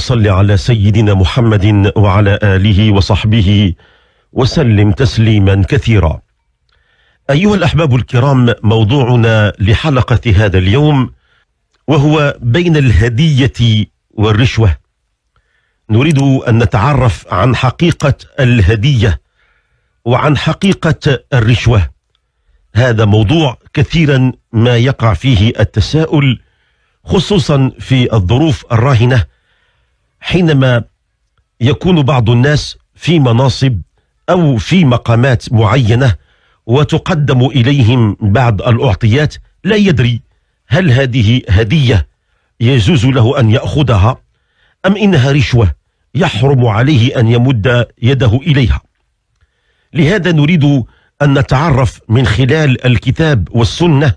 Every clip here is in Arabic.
وصل على سيدنا محمد وعلى آله وصحبه وسلم تسليما كثيرا أيها الأحباب الكرام موضوعنا لحلقة هذا اليوم وهو بين الهدية والرشوة نريد أن نتعرف عن حقيقة الهدية وعن حقيقة الرشوة هذا موضوع كثيرا ما يقع فيه التساؤل خصوصا في الظروف الراهنه حينما يكون بعض الناس في مناصب أو في مقامات معينة وتقدم إليهم بعض الأعطيات لا يدري هل هذه هدية يجوز له أن يأخذها أم إنها رشوة يحرم عليه أن يمد يده إليها لهذا نريد أن نتعرف من خلال الكتاب والسنة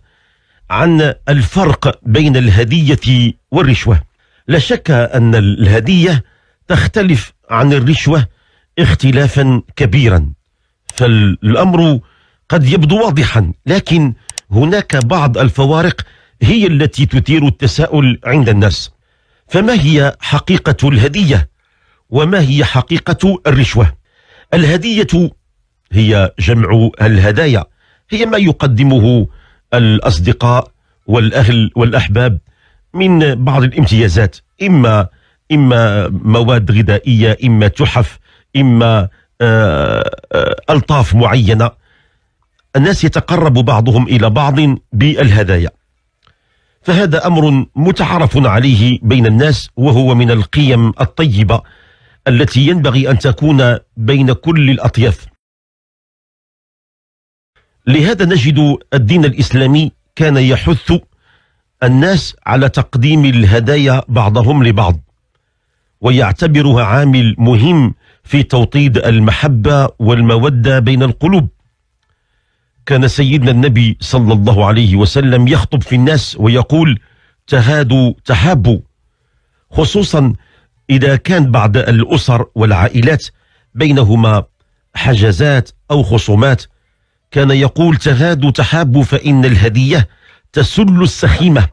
عن الفرق بين الهدية والرشوة لا شك أن الهدية تختلف عن الرشوة اختلافا كبيرا فالأمر قد يبدو واضحا لكن هناك بعض الفوارق هي التي تثير التساؤل عند الناس فما هي حقيقة الهدية وما هي حقيقة الرشوة الهدية هي جمع الهدايا هي ما يقدمه الأصدقاء والأهل والأحباب من بعض الامتيازات إما إما مواد غذائية إما تحف إما آه، آه، ألطاف معينة الناس يتقرب بعضهم إلى بعض بالهدايا فهذا أمر متعارف عليه بين الناس وهو من القيم الطيبة التي ينبغي أن تكون بين كل الأطياف لهذا نجد الدين الإسلامي كان يحث الناس على تقديم الهدايا بعضهم لبعض ويعتبرها عامل مهم في توطيد المحبة والمودة بين القلوب كان سيدنا النبي صلى الله عليه وسلم يخطب في الناس ويقول تهادوا تحابوا خصوصا إذا كان بعض الأسر والعائلات بينهما حجزات أو خصومات كان يقول تهادوا تحابوا فإن الهدية تسل السخيمة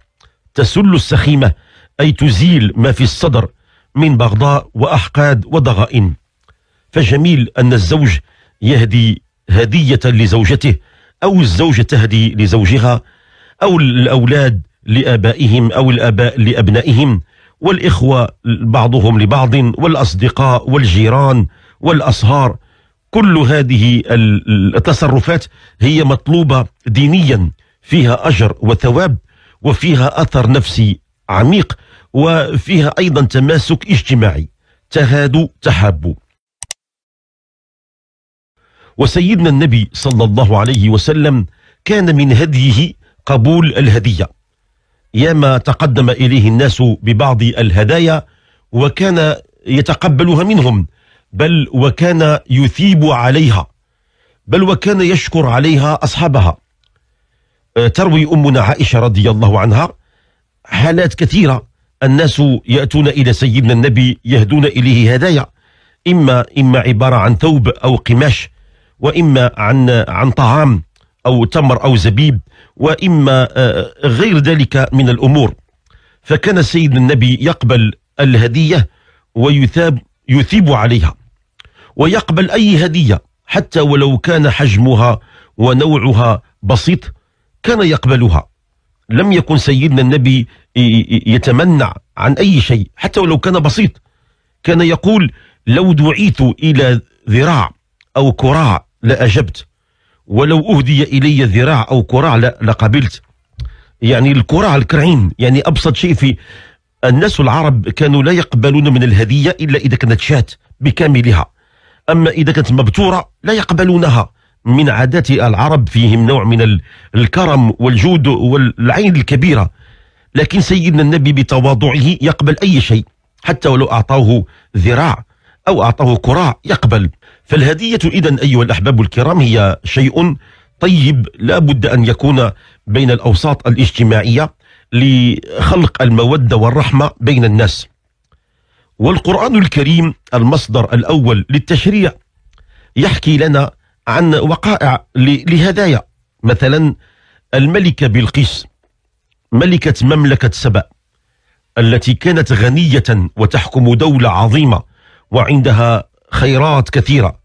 تسل السخيمة أي تزيل ما في الصدر من بغضاء وأحقاد وضغائن فجميل أن الزوج يهدي هدية لزوجته أو الزوجة تهدي لزوجها أو الأولاد لآبائهم أو الآباء لأبنائهم والإخوة بعضهم لبعض والأصدقاء والجيران والأصهار كل هذه التصرفات هي مطلوبة دينياً فيها أجر وثواب وفيها أثر نفسي عميق وفيها أيضا تماسك اجتماعي تهادوا تحابوا وسيدنا النبي صلى الله عليه وسلم كان من هديه قبول الهدية ياما تقدم إليه الناس ببعض الهدايا وكان يتقبلها منهم بل وكان يثيب عليها بل وكان يشكر عليها أصحابها آه، تروي أمنا عائشة رضي الله عنها حالات كثيرة الناس يأتون إلى سيدنا النبي يهدون إليه هدايا إما إما عبارة عن ثوب أو قماش وإما عن عن طعام أو تمر أو زبيب وإما آه، غير ذلك من الأمور فكان سيدنا النبي يقبل الهدية ويثاب يثيب عليها ويقبل أي هدية حتى ولو كان حجمها ونوعها بسيط كان يقبلها لم يكن سيدنا النبي يتمنع عن أي شيء حتى ولو كان بسيط كان يقول لو دعيت إلى ذراع أو كراع لأجبت ولو أهدي إلي ذراع أو كراع لقبلت يعني الكراع الكرعين يعني أبسط شيء في الناس العرب كانوا لا يقبلون من الهدية إلا إذا كانت شاة بكاملها أما إذا كانت مبتورة لا يقبلونها من عادات العرب فيهم نوع من الكرم والجود والعين الكبيرة لكن سيدنا النبي بتواضعه يقبل أي شيء حتى ولو أعطاه ذراع أو أعطاه كراع يقبل فالهدية إذا أيها الأحباب الكرام هي شيء طيب لا بد أن يكون بين الأوساط الاجتماعية لخلق المودة والرحمة بين الناس والقرآن الكريم المصدر الأول للتشريع يحكي لنا عن وقائع لهدايا مثلا الملكة بلقيس ملكة مملكة سبأ التي كانت غنية وتحكم دولة عظيمة وعندها خيرات كثيرة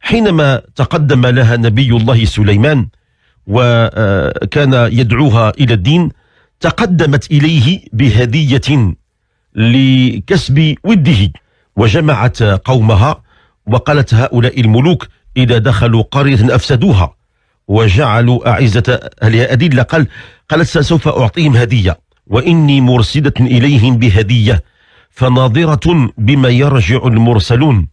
حينما تقدم لها نبي الله سليمان وكان آه، يدعوها إلى الدين تقدمت إليه بهدية لكسب وده وجمعت قومها وقالت هؤلاء الملوك إذا دخلوا قرية أفسدوها وجعلوا أعزة أهلها أدلة قال قالت سوف أعطيهم هدية وإني مرسدة إليهم بهدية فناظرة بما يرجع المرسلون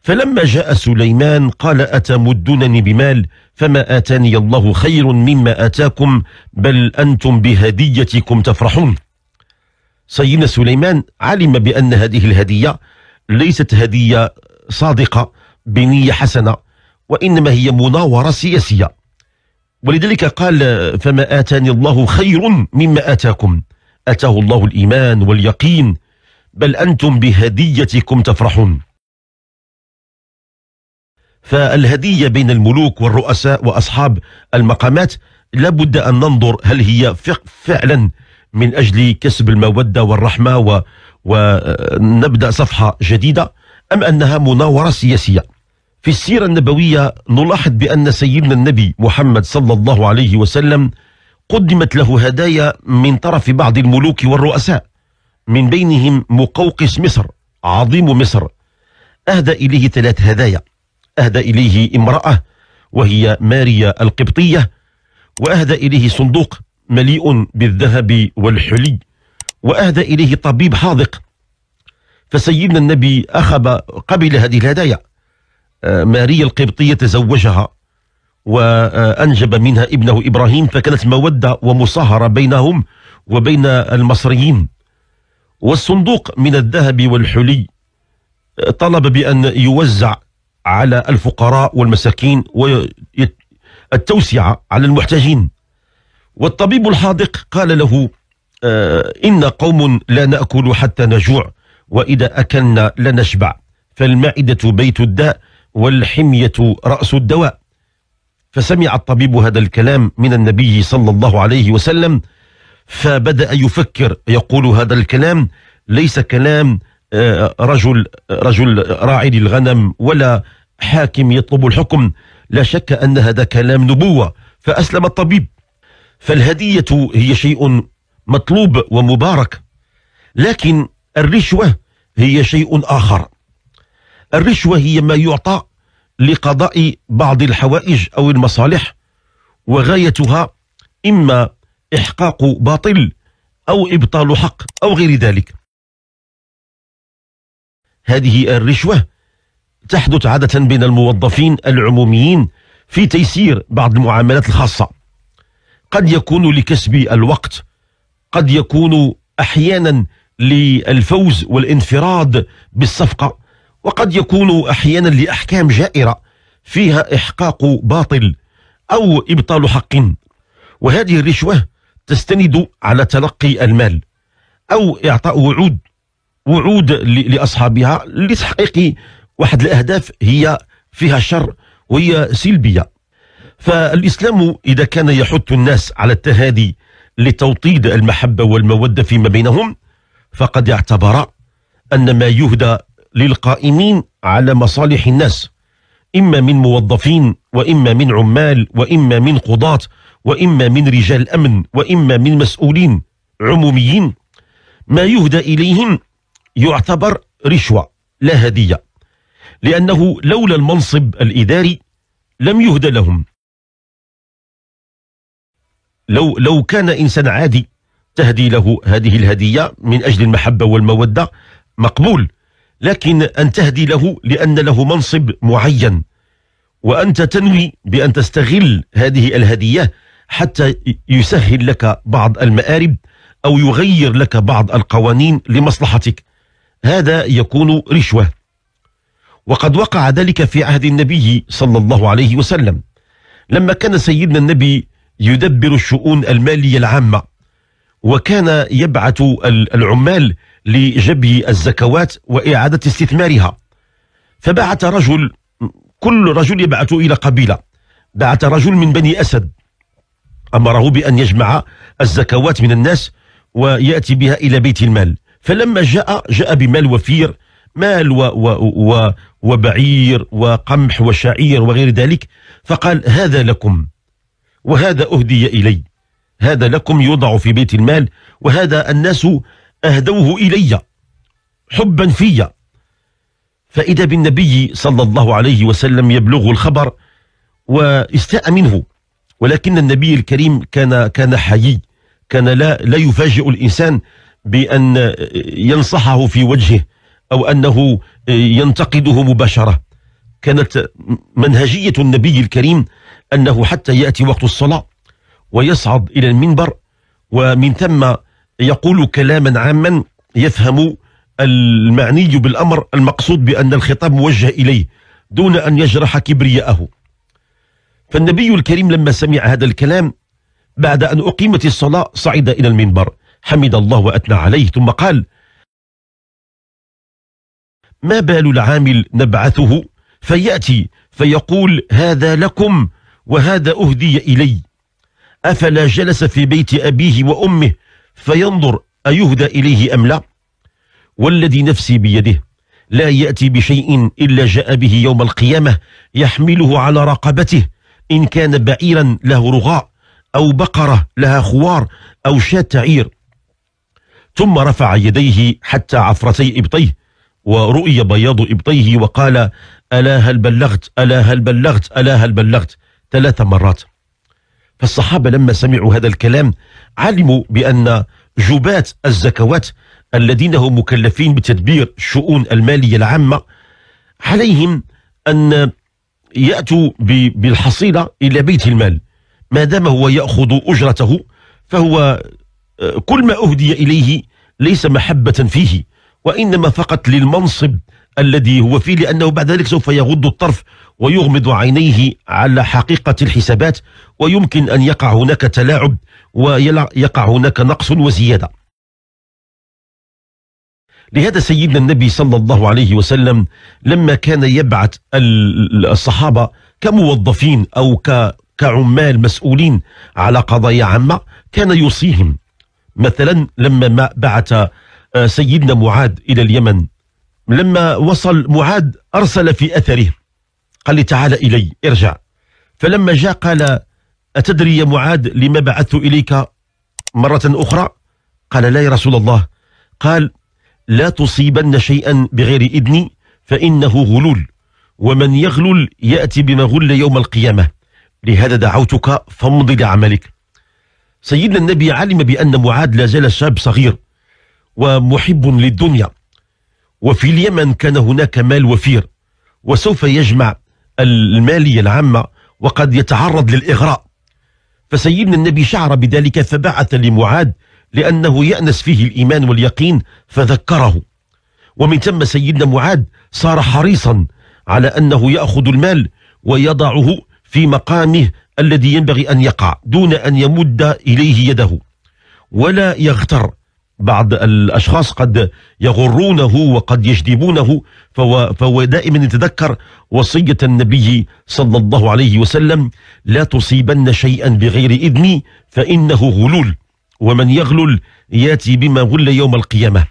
فلما جاء سليمان قال أتمدونني بمال فما آتاني الله خير مما آتاكم بل أنتم بهديتكم تفرحون سيدنا سليمان علم بأن هذه الهدية ليست هدية صادقة بنية حسنة وإنما هي مناورة سياسية ولذلك قال فما آتاني الله خير مما آتاكم أتاه الله الإيمان واليقين بل أنتم بهديتكم تفرحون فالهدية بين الملوك والرؤساء وأصحاب المقامات لابد أن ننظر هل هي فعلا من أجل كسب المودة والرحمة ونبدأ صفحة جديدة أم أنها مناورة سياسية في السيرة النبوية نلاحظ بأن سيدنا النبي محمد صلى الله عليه وسلم قدمت له هدايا من طرف بعض الملوك والرؤساء من بينهم مقوقس مصر عظيم مصر أهدى إليه ثلاث هدايا أهدى إليه امرأة وهي ماريا القبطية وأهدى إليه صندوق مليء بالذهب والحلي وأهدى إليه طبيب حاذق فسيدنا النبي أخب قبل هذه الهدايا آه، ماريا القبطية تزوجها وأنجب منها ابنه إبراهيم فكانت مودة ومصاهرة بينهم وبين المصريين والصندوق من الذهب والحلي آه، طلب بأن يوزع على الفقراء والمساكين والتوسعة على المحتاجين والطبيب الحاذق قال له آه، إن قوم لا نأكل حتى نجوع وإذا أكلنا لنشبع فالمعدة بيت الداء والحمية رأس الدواء فسمع الطبيب هذا الكلام من النبي صلى الله عليه وسلم فبدأ يفكر يقول هذا الكلام ليس كلام آه، رجل رجل راعي للغنم ولا حاكم يطلب الحكم لا شك أن هذا كلام نبوة فأسلم الطبيب فالهدية هي شيء مطلوب ومبارك لكن الرشوة هي شيء آخر الرشوة هي ما يعطى لقضاء بعض الحوائج أو المصالح وغايتها إما إحقاق باطل أو إبطال حق أو غير ذلك هذه الرشوة تحدث عادة بين الموظفين العموميين في تيسير بعض المعاملات الخاصة قد يكون لكسب الوقت قد يكون أحيانا للفوز والانفراد بالصفقة وقد يكون أحيانا لأحكام جائرة فيها إحقاق باطل أو إبطال حق وهذه الرشوة تستند على تلقي المال أو إعطاء وعود وعود لأصحابها لتحقيق واحد الأهداف هي فيها شر وهي سلبية فالإسلام إذا كان يحث الناس على التهادي لتوطيد المحبة والمودة فيما بينهم فقد اعتبر أن ما يهدى للقائمين على مصالح الناس إما من موظفين وإما من عمال وإما من قضاة وإما من رجال أمن وإما من مسؤولين عموميين ما يهدى إليهم يعتبر رشوة لا هدية لأنه لولا المنصب الإداري لم يهدى لهم لو, لو كان إنسان عادي تهدي له هذه الهدية من أجل المحبة والمودة مقبول لكن أن تهدي له لأن له منصب معين وأنت تنوي بأن تستغل هذه الهدية حتى يسهل لك بعض المآرب أو يغير لك بعض القوانين لمصلحتك هذا يكون رشوة وقد وقع ذلك في عهد النبي صلى الله عليه وسلم لما كان سيدنا النبي يدبر الشؤون المالية العامة وكان يبعث العمال لجبي الزكوات وإعادة استثمارها فبعث رجل كل رجل يبعث إلى قبيلة بعث رجل من بني أسد أمره بأن يجمع الزكوات من الناس ويأتي بها إلى بيت المال فلما جاء جاء بمال وفير مال و و و وبعير وقمح وشعير وغير ذلك فقال هذا لكم وهذا أهدي إلي هذا لكم يوضع في بيت المال وهذا الناس أهدوه إلي حبا في فإذا بالنبي صلى الله عليه وسلم يبلغ الخبر واستاء منه ولكن النبي الكريم كان كان حيي كان لا لا يفاجئ الإنسان بأن ينصحه في وجهه أو أنه ينتقده مباشرة كانت منهجية النبي الكريم أنه حتى يأتي وقت الصلاة ويصعد إلى المنبر ومن ثم يقول كلاما عاما يفهم المعني بالأمر المقصود بأن الخطاب موجه إليه دون أن يجرح كبرياءه فالنبي الكريم لما سمع هذا الكلام بعد أن أقيمت الصلاة صعد إلى المنبر حمد الله وأثنى عليه ثم قال ما بال العامل نبعثه فيأتي فيقول هذا لكم وهذا أهدي إلي أفلا جلس في بيت أبيه وأمه فينظر أيهدى إليه أم لا والذي نفسي بيده لا يأتي بشيء إلا جاء به يوم القيامة يحمله على رقبته إن كان بعيرا له رغاء أو بقرة لها خوار أو شاة عير ثم رفع يديه حتى عفرتي إبطيه ورؤي بياض إبطيه وقال ألا هل بلغت ألا هل بلغت ألا هل بلغت ثلاث مرات فالصحابة لما سمعوا هذا الكلام علموا بأن جبات الزكوات الذين هم مكلفين بتدبير الشؤون المالية العامة عليهم أن يأتوا بالحصيلة إلى بيت المال ما دام هو يأخذ أجرته فهو آه، كل ما أهدي إليه ليس محبة فيه وإنما فقط للمنصب الذي هو فيه لأنه بعد ذلك سوف يغض الطرف ويغمض عينيه على حقيقة الحسابات ويمكن أن يقع هناك تلاعب ويقع هناك نقص وزيادة لهذا سيدنا النبي صلى الله عليه وسلم لما كان يبعث الصحابة كموظفين أو كعمال مسؤولين على قضايا عامة كان يوصيهم مثلا لما ما بعث آه، سيدنا معاذ إلى اليمن لما وصل معاذ أرسل في أثره قال لي تعال إلي ارجع فلما جاء قال أتدري يا معاذ لما بعثت إليك مرة أخرى قال لا يا رسول الله قال لا تصيبن شيئا بغير إذني فإنه غلول ومن يغلل يأتي بما غل يوم القيامة لهذا دعوتك فامضي لعملك سيدنا النبي علم بأن معاذ لا زال شاب صغير ومحب للدنيا وفي اليمن كان هناك مال وفير وسوف يجمع المالية العامة وقد يتعرض للإغراء فسيدنا النبي شعر بذلك فبعث لمعاذ لأنه يأنس فيه الإيمان واليقين فذكره ومن ثم سيدنا معاذ صار حريصا على أنه يأخذ المال ويضعه في مقامه الذي ينبغي أن يقع دون أن يمد إليه يده ولا يغتر بعض الأشخاص قد يغرونه وقد يجذبونه فهو, فهو دائما يتذكر وصية النبي صلى الله عليه وسلم لا تصيبن شيئا بغير إذني فإنه غلول ومن يغلل ياتي بما غل يوم القيامة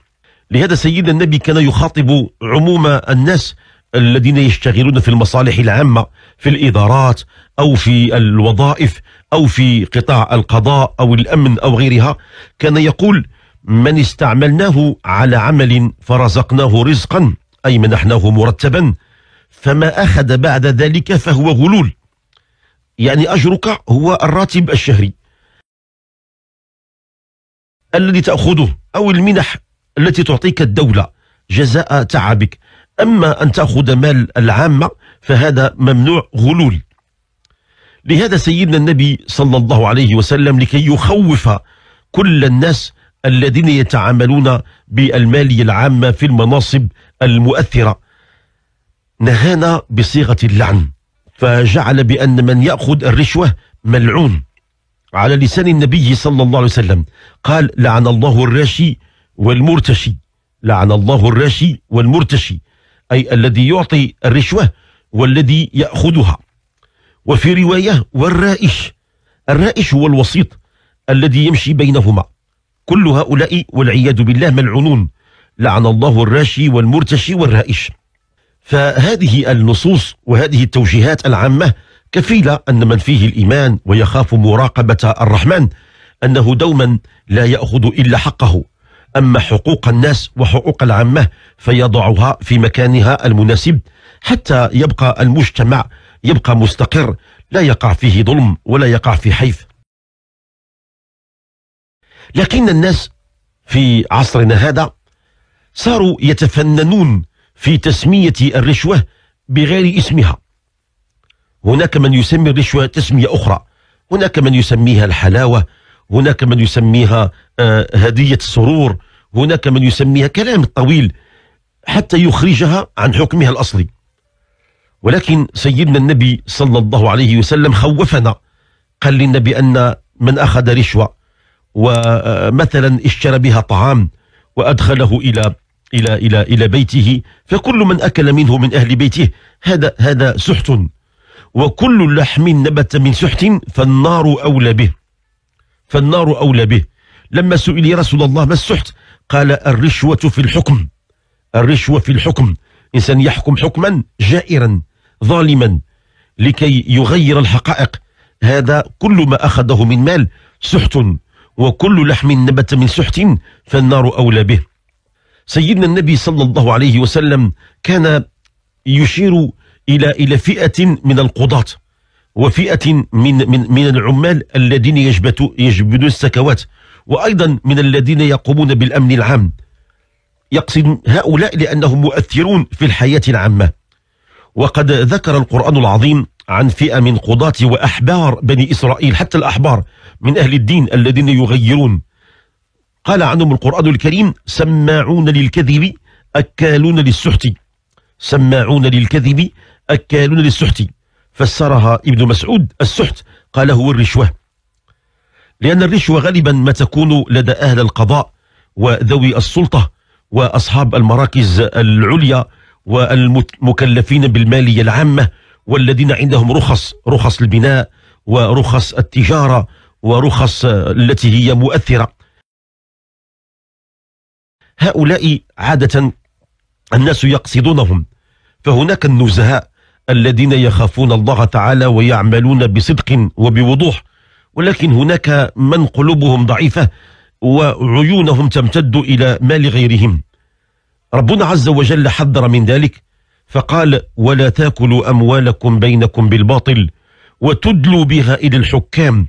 لهذا سيدنا النبي كان يخاطب عموم الناس الذين يشتغلون في المصالح العامة في الإدارات أو في الوظائف أو في قطاع القضاء أو الأمن أو غيرها كان يقول من استعملناه على عمل فرزقناه رزقا أي منحناه مرتبا فما أخذ بعد ذلك فهو غلول يعني أجرك هو الراتب الشهري الذي تأخذه أو المنح التي تعطيك الدولة جزاء تعبك أما أن تأخذ مال العامة فهذا ممنوع غلول لهذا سيدنا النبي صلى الله عليه وسلم لكي يخوف كل الناس الذين يتعاملون بالمالية العامة في المناصب المؤثرة نهانا بصيغة اللعن فجعل بأن من يأخذ الرشوة ملعون على لسان النبي صلى الله عليه وسلم قال لعن الله الراشي والمرتشي لعن الله الراشي والمرتشي أي الذي يعطي الرشوة والذي يأخذها وفي رواية والرائش الرائش هو الوسيط الذي يمشي بينهما كل هؤلاء والعياذ بالله ملعونون لعن الله الراشي والمرتشي والرائش فهذه النصوص وهذه التوجيهات العامة كفيلة أن من فيه الإيمان ويخاف مراقبة الرحمن أنه دوما لا يأخذ إلا حقه أما حقوق الناس وحقوق العامة فيضعها في مكانها المناسب حتى يبقى المجتمع يبقى مستقر لا يقع فيه ظلم ولا يقع في حيف لكن الناس في عصرنا هذا صاروا يتفننون في تسمية الرشوة بغير اسمها هناك من يسمي الرشوة تسمية أخرى هناك من يسميها الحلاوة هناك من يسميها آه، هدية السرور هناك من يسميها كلام طويل حتى يخرجها عن حكمها الأصلي ولكن سيدنا النبي صلى الله عليه وسلم خوفنا قال لنا بأن من أخذ رشوة ومثلا اشترى بها طعام وأدخله إلى إلى إلى إلى بيته فكل من أكل منه من أهل بيته هذا هذا سحت وكل لحم نبت من سحت فالنار أولى به فالنار أولى به لما سئل رسول الله ما السحت قال الرشوة في الحكم الرشوة في الحكم إنسان يحكم حكما جائرا ظالما لكي يغير الحقائق هذا كل ما أخذه من مال سحت وكل لحم نبت من سحت فالنار أولى به سيدنا النبي صلى الله عليه وسلم كان يشير إلى إلى فئة من القضاة وفئة من من من العمال الذين يجبدون السكوات وأيضا من الذين يقومون بالأمن العام يقصد هؤلاء لأنهم مؤثرون في الحياة العامة وقد ذكر القرآن العظيم عن فئة من قضاة وأحبار بني إسرائيل حتى الأحبار من أهل الدين الذين يغيرون قال عنهم القرآن الكريم سماعون للكذب أكالون للسحت سماعون للكذب أكالون للسحت فسرها ابن مسعود السحت قال هو الرشوة لأن الرشوة غالبا ما تكون لدى أهل القضاء وذوي السلطة وأصحاب المراكز العليا والمكلفين بالمالية العامة والذين عندهم رخص رخص البناء ورخص التجارة ورخص التي هي مؤثرة هؤلاء عادة الناس يقصدونهم فهناك النزهاء الذين يخافون الله تعالى ويعملون بصدق وبوضوح ولكن هناك من قلوبهم ضعيفة وعيونهم تمتد إلى مال غيرهم ربنا عز وجل حذر من ذلك فقال ولا تاكلوا أموالكم بينكم بالباطل وتدلوا بها إلى الحكام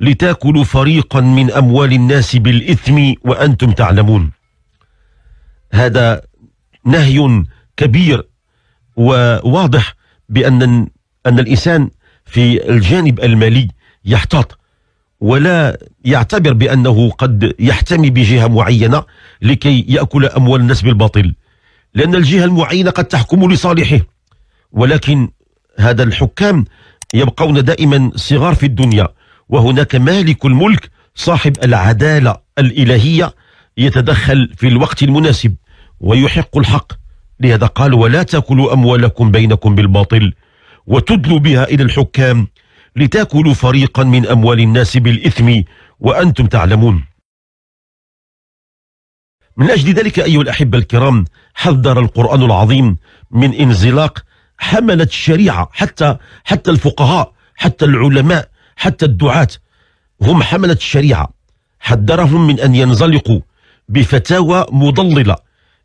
لتاكلوا فريقا من أموال الناس بالإثم وأنتم تعلمون هذا نهي كبير وواضح بأن أن الإنسان في الجانب المالي يحتاط ولا يعتبر بأنه قد يحتمي بجهة معينة لكي يأكل أموال الناس بالباطل لأن الجهة المعينة قد تحكم لصالحه ولكن هذا الحكام يبقون دائما صغار في الدنيا وهناك مالك الملك صاحب العدالة الإلهية يتدخل في الوقت المناسب ويحق الحق لهذا قال ولا تاكلوا أموالكم بينكم بالباطل وتدلوا بها إلى الحكام لتاكلوا فريقا من أموال الناس بالإثم وأنتم تعلمون من أجل ذلك أيها الأحبة الكرام حذر القرآن العظيم من انزلاق حملت الشريعة حتى حتى الفقهاء حتى العلماء حتى الدعاة هم حملة الشريعة حذرهم من أن ينزلقوا بفتاوى مضللة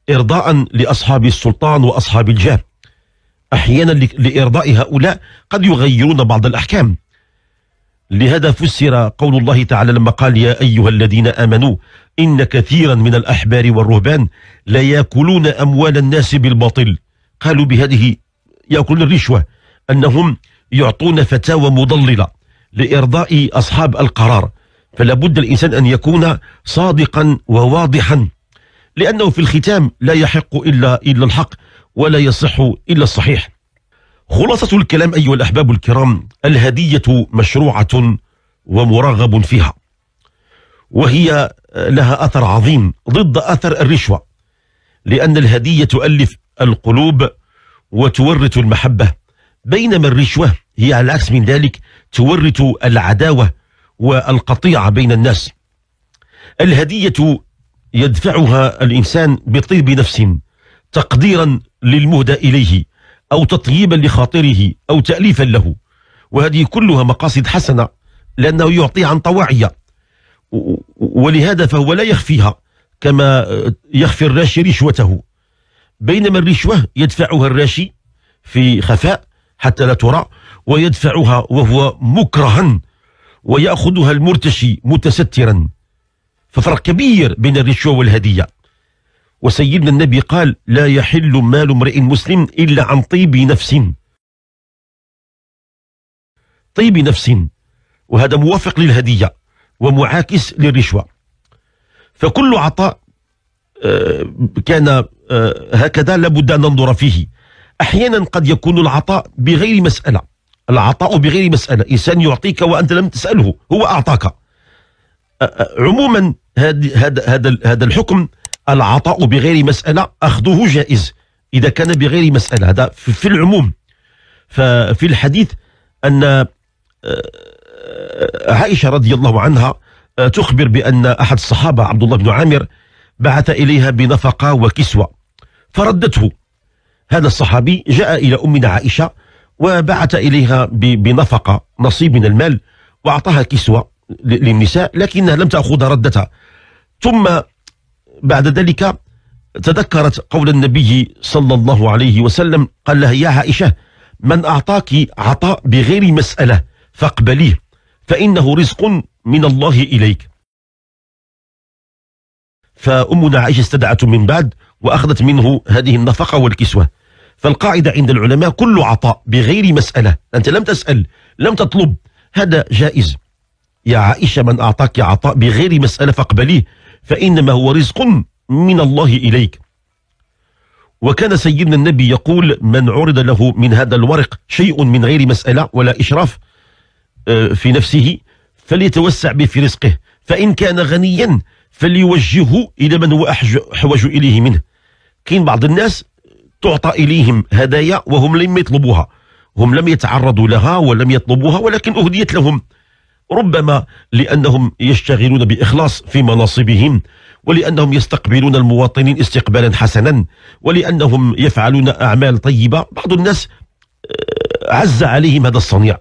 إرضاء لأصحاب السلطان وأصحاب الجاه أحيانا لإرضاء هؤلاء قد يغيرون بعض الأحكام لهذا فسر قول الله تعالى لما قال يا أيها الذين آمنوا إن كثيرا من الأحبار والرهبان لا يأكلون أموال الناس بالباطل قالوا بهذه يأكلون الرشوة أنهم يعطون فتاوى مضللة لإرضاء أصحاب القرار فلا بد الإنسان أن يكون صادقا وواضحا لأنه في الختام لا يحق إلا, إلا الحق ولا يصح إلا الصحيح خلاصة الكلام أيها الأحباب الكرام الهدية مشروعة ومرغب فيها وهي لها أثر عظيم ضد أثر الرشوة لأن الهدية تؤلف القلوب وتورث المحبة بينما الرشوة هي على العكس من ذلك تورث العداوة والقطيعة بين الناس الهدية يدفعها الإنسان بطيب نفس تقديرا للمهدى إليه أو تطيبا لخاطره أو تأليفا له وهذه كلها مقاصد حسنة لأنه يعطي عن طواعية ولهذا فهو لا يخفيها كما يخفي الراشي رشوته بينما الرشوة يدفعها الراشي في خفاء حتى لا ترى ويدفعها وهو مكرها ويأخذها المرتشي متسترا ففرق كبير بين الرشوة والهدية وسيدنا النبي قال لا يحل مال امرئ مسلم إلا عن طيب نفس طيب نفس وهذا موافق للهدية ومعاكس للرشوة فكل عطاء آه، كان آه، هكذا لابد أن ننظر فيه أحيانا قد يكون العطاء بغير مسألة العطاء بغير مسألة إنسان يعطيك وأنت لم تسأله هو أعطاك عموما هذا هذا هذا الحكم العطاء بغير مسألة أخذه جائز إذا كان بغير مسألة هذا في العموم ففي الحديث أن عائشة رضي الله عنها تخبر بأن أحد الصحابة عبد الله بن عامر بعث إليها بنفقة وكسوة فردته هذا الصحابي جاء إلى أمنا عائشة وبعث إليها بنفقة نصيب من المال وأعطاها كسوة للنساء لكنها لم تأخذ ردتها ثم بعد ذلك تذكرت قول النبي صلى الله عليه وسلم قال لها يا عائشة من أعطاك عطاء بغير مسألة فاقبليه فإنه رزق من الله إليك فأمنا عائشة استدعت من بعد وأخذت منه هذه النفقة والكسوة فالقاعدة عند العلماء كل عطاء بغير مسألة أنت لم تسأل لم تطلب هذا جائز يا عائشة من أعطاك عطاء بغير مسألة فاقبليه فإنما هو رزق من الله إليك وكان سيدنا النبي يقول من عرض له من هذا الورق شيء من غير مسألة ولا إشراف آه، في نفسه فليتوسع به في رزقه فإن كان غنيا فليوجهه إلى من هو أحوج إليه منه كاين بعض الناس تعطى إليهم هدايا وهم لم يطلبوها هم لم يتعرضوا لها ولم يطلبوها ولكن أهديت لهم ربما لأنهم يشتغلون بإخلاص في مناصبهم ولأنهم يستقبلون المواطنين استقبالا حسنا ولأنهم يفعلون أعمال طيبة بعض الناس آه، عز عليهم هذا الصنيع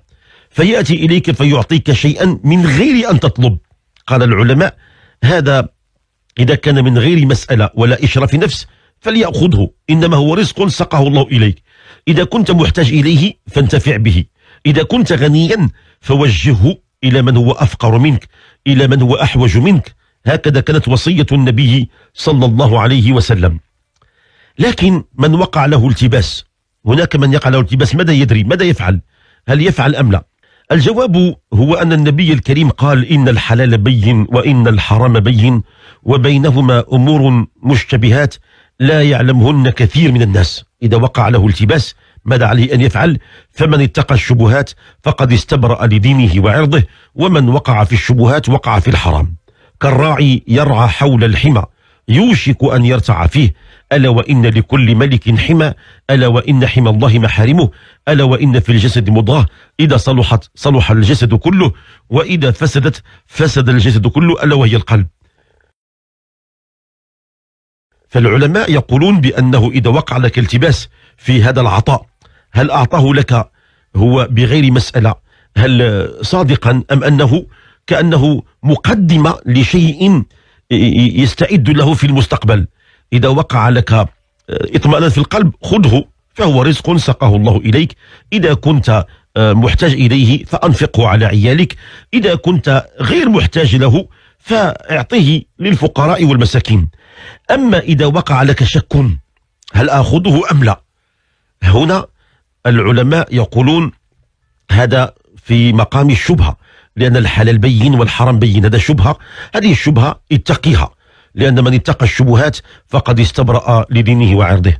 فيأتي إليك فيعطيك شيئا من غير أن تطلب قال العلماء هذا إذا كان من غير مسألة ولا إشراف نفس فليأخذه إنما هو رزق سقه الله إليك إذا كنت محتاج إليه فانتفع به إذا كنت غنيا فوجهه إلى من هو أفقر منك إلى من هو أحوج منك هكذا كانت وصية النبي صلى الله عليه وسلم لكن من وقع له التباس هناك من يقع له التباس ماذا يدري ماذا يفعل هل يفعل أم لا الجواب هو أن النبي الكريم قال إن الحلال بين وإن الحرام بين وبينهما أمور مشتبهات لا يعلمهن كثير من الناس إذا وقع له التباس ماذا عليه أن يفعل فمن اتقى الشبهات فقد استبرأ لدينه وعرضه ومن وقع في الشبهات وقع في الحرام كالراعي يرعى حول الحمى يوشك أن يرتع فيه ألا وإن لكل ملك حمى ألا وإن حمى الله محارمه ألا وإن في الجسد مضغة إذا صلحت صلح الجسد كله وإذا فسدت فسد الجسد كله ألا وهي القلب فالعلماء يقولون بأنه إذا وقع لك التباس في هذا العطاء هل أعطاه لك هو بغير مسألة هل صادقا أم أنه كأنه مقدمة لشيء يستعد له في المستقبل إذا وقع لك اطمئنان في القلب خذه فهو رزق سقاه الله إليك إذا كنت محتاج إليه فأنفقه على عيالك إذا كنت غير محتاج له فأعطيه للفقراء والمساكين أما إذا وقع لك شك هل آخذه أم لا هنا العلماء يقولون هذا في مقام الشبهة لأن الحلال بين والحرام بين هذا شبهة هذه الشبهة اتقيها لأن من اتقى الشبهات فقد استبرأ لدينه وعرضه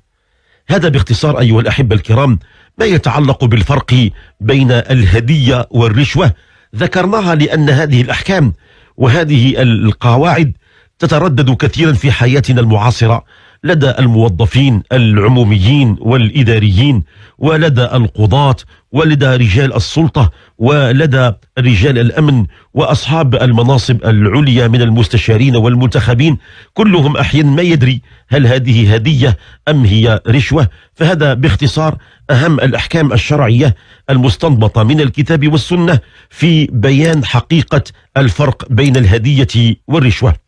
هذا باختصار أيها الأحبة الكرام ما يتعلق بالفرق بين الهدية والرشوة ذكرناها لأن هذه الأحكام وهذه القواعد تتردد كثيرا في حياتنا المعاصرة لدى الموظفين العموميين والإداريين ولدى القضاة ولدى رجال السلطة ولدى رجال الأمن وأصحاب المناصب العليا من المستشارين والمنتخبين كلهم أحيانا ما يدري هل هذه هدية أم هي رشوة فهذا باختصار أهم الأحكام الشرعية المستنبطة من الكتاب والسنة في بيان حقيقة الفرق بين الهدية والرشوة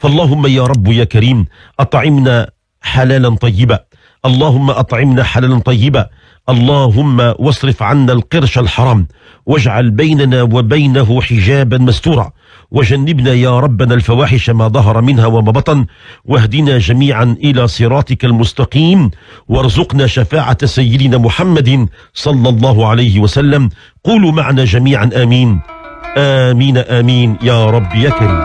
فاللهم يا رب يا كريم أطعمنا حلالا طيبا اللهم أطعمنا حلالا طيبا اللهم واصرف عنا القرش الحرام واجعل بيننا وبينه حجابا مستورا وجنبنا يا ربنا الفواحش ما ظهر منها وما بطن واهدنا جميعا إلى صراطك المستقيم وارزقنا شفاعة سيدنا محمد صلى الله عليه وسلم قولوا معنا جميعا آمين آمين آمين يا رب يا كريم